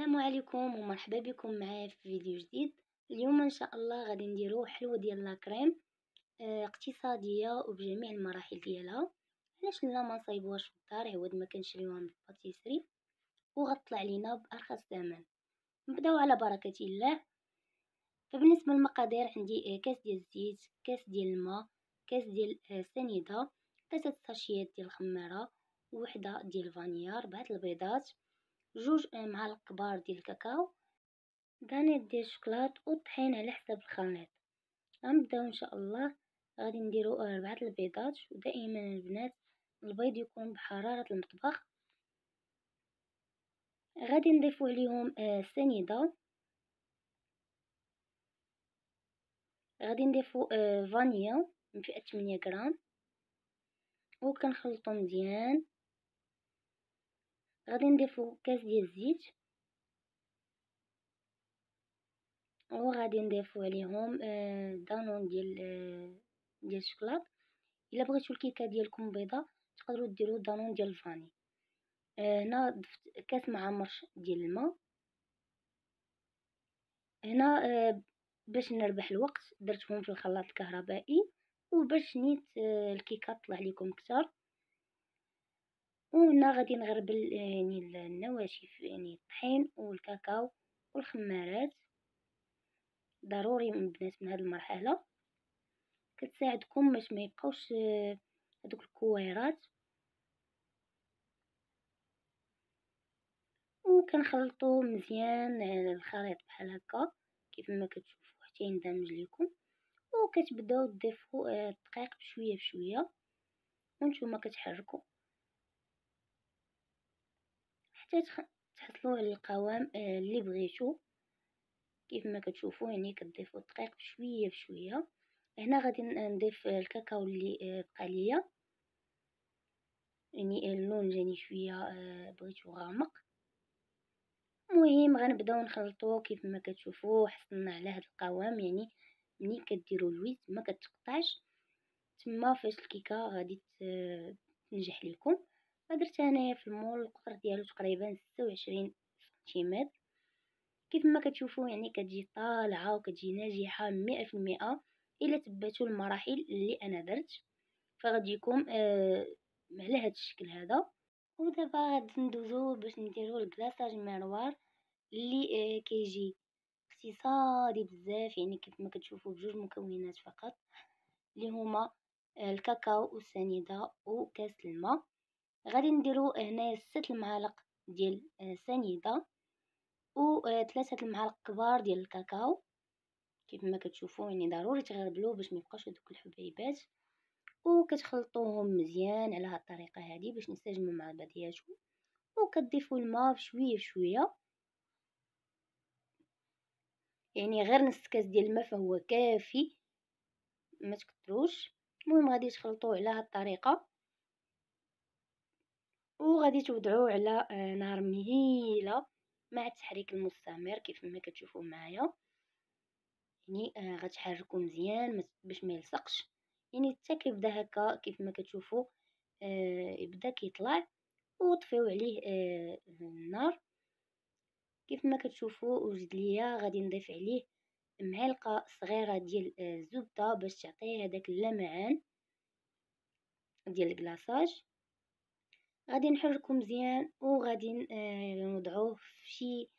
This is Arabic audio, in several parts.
السلام عليكم ومرحبا بكم معايا في فيديو جديد اليوم ان شاء الله غادي نديرو حلوى ديال لاكريم آه، اقتصاديه وبجميع المراحل ديالها علاش لا ما نصايبوهاش في الدار عوض ما كنشريوها من الباتيسري وغطلع لينا بارخص ثمن نبداو على بركه الله فبالنسبه للمقادير عندي آه، كاس ديال الزيت كاس ديال الماء كاس ديال السنيده آه، ثلاثه ساشيات ديال الخماره وحده ديال الفانيا ربعه البيضات جوج معالق كبار ديال الكاكاو غندير ديال الشوكولات وطحين على حسب الخليط غنبداو ان شاء الله غادي نديرو ربعه أه البيضات ودائما البنات البيض يكون بحراره المطبخ غادي نضيفو عليهم السنيده أه غادي نضيفو أه فانيا من فئه 8 غرام وكنخلطو مزيان غادي نضيفو كاس ديال الزيت وغادي نضيفو عليهم آه، دانون ديال آه، ديال الشكلاط الا بغيتو الكيكه ديالكم بيضه تقدروا ديروا دانون ديال الفاني آه، هنا ضفت كاس معمر ديال الماء هنا باش نربح الوقت درتهم في الخلاط الكهربائي وباش نيت الكيكه تطلع لكم كتر وهنا غادي نغربل يعني النواشف يعني الطحين والكاكاو والخمارات ضروري من البنات من هذه المرحله كتساعدكم باش ما يبقاوش هذوك آه، الكويرات وكنخلطو مزيان الخليط بحال هكا كيف ما كتشوفوا حتى يندمج لكم وكتبداو تضيفوا آه، الدقيق بشويه بشويه وانتم كتحركوا حتى تحصلوا على القوام آه، اللي بغيتو كيف ما كتشوفوا يعني كتضيفوا الدقيق بشويه بشويه هنا غادي نضيف الكاكاو اللي آه، بقى ليا يعني اللون جاني شويه آه، بغيتو غامق المهم غنبداو نخلطوه كيف ما كتشوفوا حصلنا على هذا القوام يعني ملي كديروا اللويز ما كتقطعش تما فاش الكيكه غادي تنجح لكم درت انايا في المول القطر ديالو تقريبا 26 سنتيمتر كيف ما كتشوفوا يعني كتجي طالعه وكتجي ناجحه 100% الا تبعتوا المراحل اللي انا درت فغادي يكون آه على هذا الشكل هذا ودابا غادي ندوزو باش نديرو الكلاصاج مروار اللي آه كيجي اقتصادي بزاف يعني كيف ما كتشوفوا بجوج مكونات فقط اللي هما آه، الكاكاو والسنيده وكاس الماء غادي نديرو هنايا ست المعالق ديال آه، سنيده و ثلاثه آه، المعالق كبار ديال الكاكاو كيف ما كتشوفوا يعني ضروري تغربلو باش ما يبقاش هذوك الحبيبات وكتخلطوهم مزيان على هاد الطريقه هذه باش نسجموا مع بعضياتهم وكتضيفوا الماء بشويه بشويه يعني غير نص كاس ديال الماء فهو كافي ما تكثروش المهم غادي تخلطوه على هاد الطريقه وغادي تودعوه على آه، نار مهيله مع التحريك المستمر كيف ما كتشوفوا معايا يعني آه، غتحركو مزيان باش ما يلصقش يعني حتى كيبدا هكا كيف ما كتشوفوا آه، يبدا كيطلع وطفيو عليه النار كيف ما كتشوفوا وجد ليا غادي نضيف عليه معلقه صغيره ديال الزبده باش تعطيه هذاك اللمعان ديال الكلاصاج غادي نحركو مزيان وغادي نوضعوه آه، فشي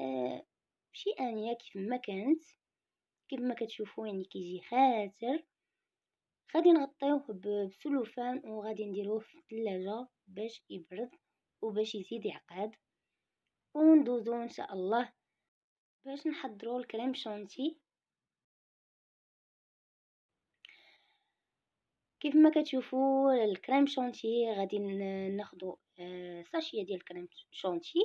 آه، فشي شي انيه كيف ما كانت كيف ما كتشوفوا يعني كيجي خاتر غادي نغطيوه بسلوفان وغادي نديروه في الثلاجه باش يبرد وباش يزيد يعقد وندوزو ان شاء الله باش نحضروا الكريم شونتي كيف ما كتشوفوا الكريم شونتي غادي ناخذوا ساشيه ديال الكريم شونتي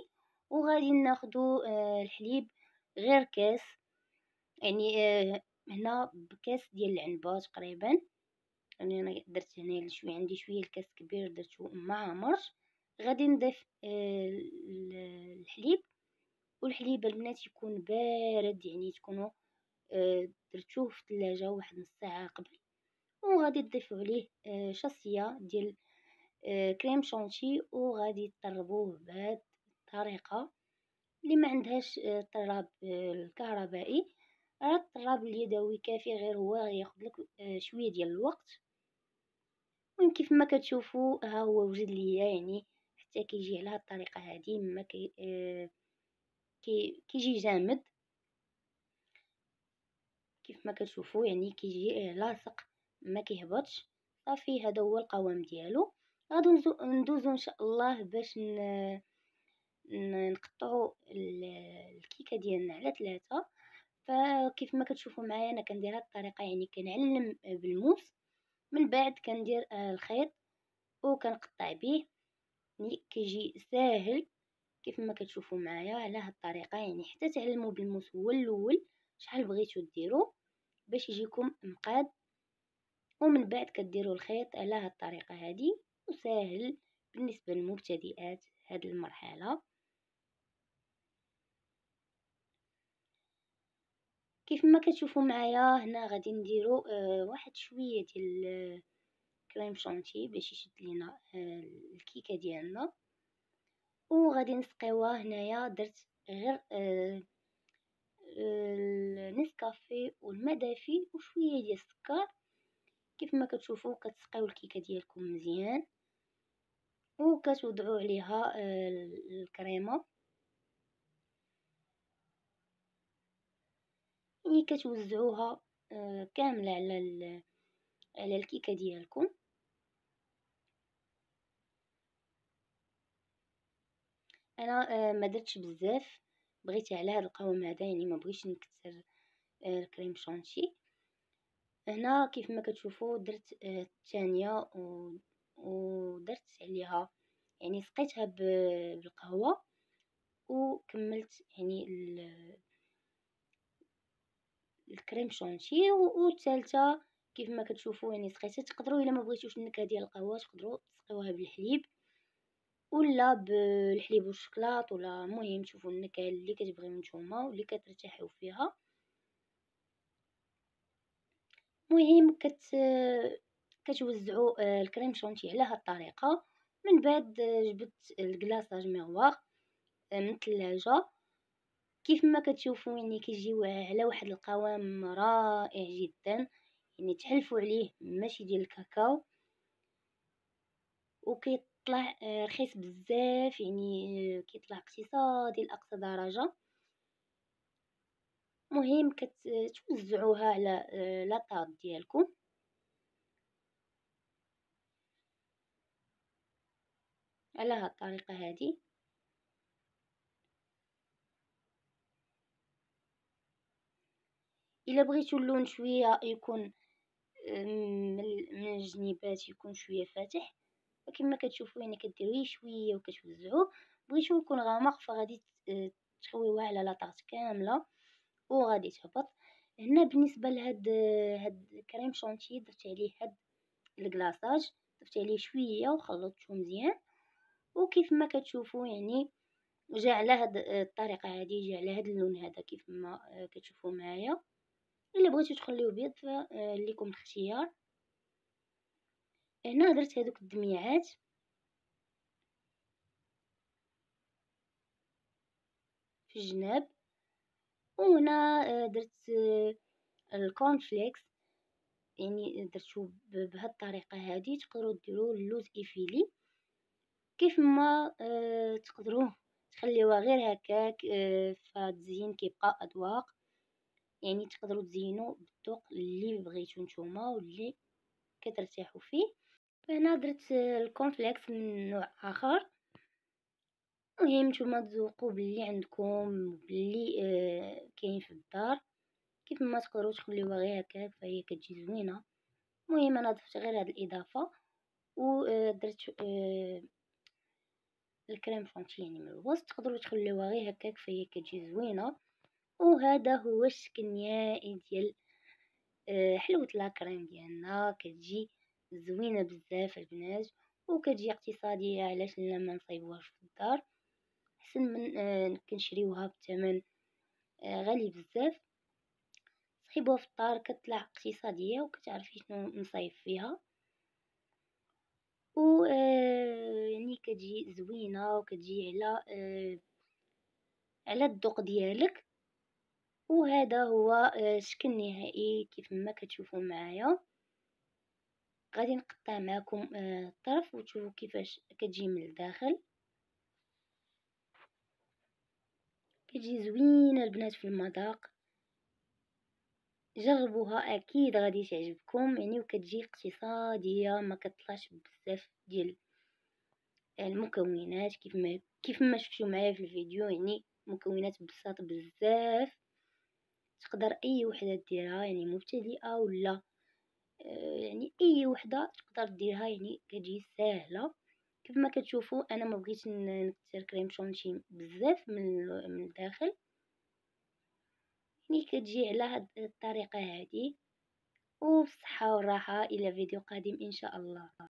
وغادي ناخذوا آه، الحليب غير كاس يعني آه، هنا بكاس ديال العنبه تقريبا يعني انا درت هنا شويه عندي شويه الكاس كبير درته ما عمرش غادي نضيف آه، الحليب والحليب البنات يكون بارد يعني تكونوا درتوه في الثلاجه واحد نص ساعه قبل وغادي تضيفوا عليه آه، شاصيه ديال آه، كريم شونتي وغادي تطربوه بهاد الطريقه اللي ما عندهاش الطراب آه، الكهربائي راه الطراب اليدوي كافي غير هو غياخد لك شويه ديال الوقت المهم كيف ما كتشوفوا ها هو وجد ليا يعني حتى كيجي على هاد الطريقه هادي ما كي كيجي جامد كيف ما كتشوفوا يعني كيجي لاصق ما كيهبطش صافي هذا هو القوام ديالو غادي ندوزو ان شاء الله باش نقطعوا الكيكه ديالنا على ثلاثة فكيف ما كتشوفوا معايا انا كندير هذه الطريقه يعني كنعلم بالموس من بعد كندير الخيط وكنقطع به يعني كيجي ساهل كيف ما كتشوفوا معايا على هذه الطريقه يعني حتى تعلموا بالموس هو الاول شحال بغيتو ديروا باش يجيكم مقاد ومن بعد كديروا الخيط على هاد الطريقه هادي وساهل بالنسبه للمبتدئات هذه المرحله كيف ما كتشوفوا معايا هنا غادي نديروا آه واحد شويه ديال آه، كريم شونتي باش يشد لينا آه الكيكه ديالنا وغادي نسقيوها هنايا درت غير آه, آه، النسكافيه والماء دافي وشويه ديال السكر كيف ما كتشوفوا كتسقيو الكيكه ديالكم مزيان وكتوضعوا عليها آه، الكريمه يعني كتوزعوها آه، كامله على على الكيكه ديالكم انا آه، ما درتش بزاف بغيت على هذا القوام هذا يعني ما بغيتش نكثر الكريم شانتي هنا كيف ما كتشوفوا درت آه، الثانيه ودرت عليها يعني سقيتها بالقهوه وكملت يعني الكريم شونتي والثالثه كيف ما كتشوفوا يعني سقيتها تقدروا الا ما بغيتوش النكهه ديال القهوه تقدروا تسقيوها بالحليب ولا بالحليب والشكلاط ولا المهم شوفوا النكهه اللي كتبغيو نتوما واللي كترتاحوا فيها مهم كت كتوزعوا آه، الكريم شونتي على هاد الطريقه من بعد آه، جبت الكلاصاج ميغوار آه، من الثلاجه كيف ما كتشوفوا يعني كيجيو على واحد القوام رائع جدا يعني تحلفوا عليه ماشي ديال الكاكاو وكيطلع رخيص بزاف يعني كيطلع اقتصادي لاقصى درجه مهم كتوزعوها على آه، لاطاب ديالكم على هاد الطريقه هادي الا بغيتو اللون شويه يكون من الجنيبات يكون شويه فاتح وكما كتشوفوا هنا يعني كديروه شويه وكتوزعوه بغيتو يكون غامق فغادي تخويوه آه، على لاطاط كامله وغادي تهبط هنا بالنسبه لهاد هاد كريم شونتي درت عليه هاد الكلاصاج درت عليه شويه وخلطته مزيان وكيف ما كتشوفوا يعني جا على هاد الطريقه هادي جا على هاد اللون هذا كيف ما آه، كتشوفوا معايا الا بغيتو تخليه بيض آه، ليكم الاختيار هنا درت هادوك الدميعات في الجناب وهنا آه، درت آه، الكونفليكس يعني درتو بهاد الطريقه هادي تقدروا ديروا اللوز ايفيلي كيف ما آه، تقدروا تخليوها غير هكاك فالتزيين كيبقى اذواق يعني تقدروا تزينوا بالذوق اللي بغيتو نتوما واللي كترتاحوا فيه هنا درت الكونفليكس من نوع اخر المهم نتوما تذوقوا باللي عندكم باللي آه كاين في الدار كيف ما تقدروا تخليوها غير هكاك فهي كتجي زوينه المهم انا ضفت غير هذه الاضافه ودرت آه،, آه الكريم فونتيني من الوسط تقدروا تخليوها غير هكاك فهي كتجي زوينه وهذا هو الشكل النهائي ديال آه، حلوه لاكريم ديالنا كتجي زوينه بزاف البنات وكتجي اقتصاديه علاش لا ما نصيبوهاش في الدار حسن من آه، كنشريوها بثمن آه، غالي بزاف صحيبوها في الدار كتطلع اقتصاديه وكتعرفي شنو نصايب فيها و آه، يعني كتجي زوينه وكتجي على على الذوق ديالك وهذا هو الشكل النهائي كيف ما كتشوفوا معايا غادي نقطع معكم الطرف وتشوفوا كيفاش كتجي من الداخل كتجي زوينه البنات في المذاق جربوها اكيد غادي تعجبكم يعني وكتجي اقتصاديه ما كتطلعش بزاف ديال المكونات كيف ما كيف ما شفتوا معايا في الفيديو يعني مكونات بساط بزاف تقدر اي وحده ديرها يعني مبتدئه ولا آه، يعني اي وحده تقدر ديرها يعني كتجي سهله كيف ما كتشوفوا انا ما بغيتش نكثر كريم شونتي بزاف من من الداخل يعني كتجي على هاد الطريقه هذه وبالصحه والراحه الى فيديو قادم ان شاء الله